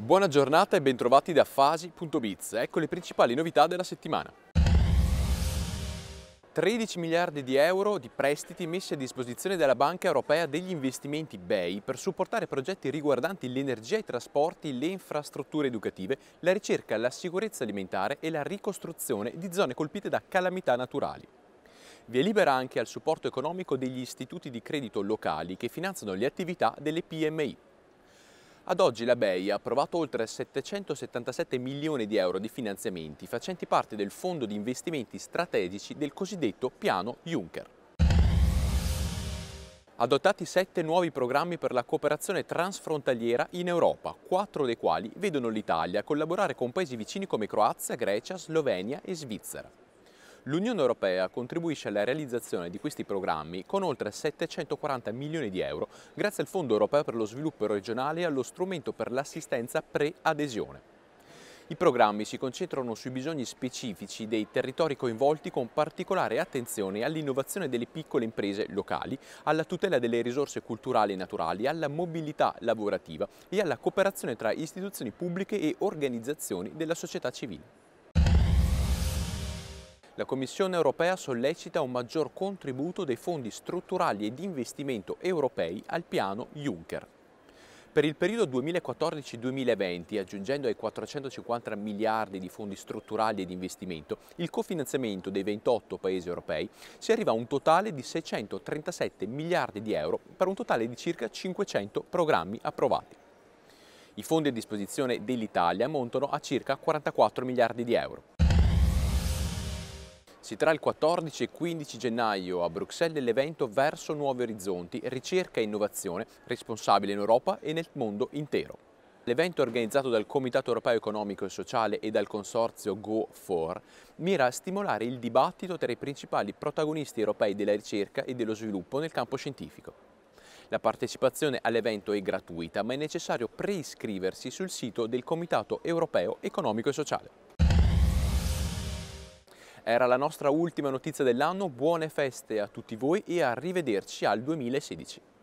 Buona giornata e bentrovati da Fasi.biz. Ecco le principali novità della settimana. 13 miliardi di euro di prestiti messi a disposizione dalla Banca Europea degli investimenti BEI per supportare progetti riguardanti l'energia e i trasporti, le infrastrutture educative, la ricerca, la sicurezza alimentare e la ricostruzione di zone colpite da calamità naturali. Via libera anche al supporto economico degli istituti di credito locali che finanziano le attività delle PMI. Ad oggi la BEI ha approvato oltre 777 milioni di euro di finanziamenti facenti parte del fondo di investimenti strategici del cosiddetto piano Juncker adottati sette nuovi programmi per la cooperazione transfrontaliera in Europa, quattro dei quali vedono l'Italia collaborare con paesi vicini come Croazia, Grecia, Slovenia e Svizzera. L'Unione Europea contribuisce alla realizzazione di questi programmi con oltre 740 milioni di euro grazie al Fondo Europeo per lo Sviluppo Regionale e allo strumento per l'assistenza pre-adesione. I programmi si concentrano sui bisogni specifici dei territori coinvolti con particolare attenzione all'innovazione delle piccole imprese locali, alla tutela delle risorse culturali e naturali, alla mobilità lavorativa e alla cooperazione tra istituzioni pubbliche e organizzazioni della società civile. La Commissione europea sollecita un maggior contributo dei fondi strutturali e di investimento europei al piano Juncker. Per il periodo 2014-2020, aggiungendo ai 450 miliardi di fondi strutturali e di investimento, il cofinanziamento dei 28 Paesi europei, si arriva a un totale di 637 miliardi di euro per un totale di circa 500 programmi approvati. I fondi a disposizione dell'Italia montano a circa 44 miliardi di euro. Si tra il 14 e 15 gennaio a Bruxelles l'evento Verso Nuovi Orizzonti, ricerca e innovazione responsabile in Europa e nel mondo intero. L'evento organizzato dal Comitato Europeo Economico e Sociale e dal consorzio Go4 mira a stimolare il dibattito tra i principali protagonisti europei della ricerca e dello sviluppo nel campo scientifico. La partecipazione all'evento è gratuita, ma è necessario preiscriversi sul sito del Comitato Europeo Economico e Sociale. Era la nostra ultima notizia dell'anno, buone feste a tutti voi e arrivederci al 2016.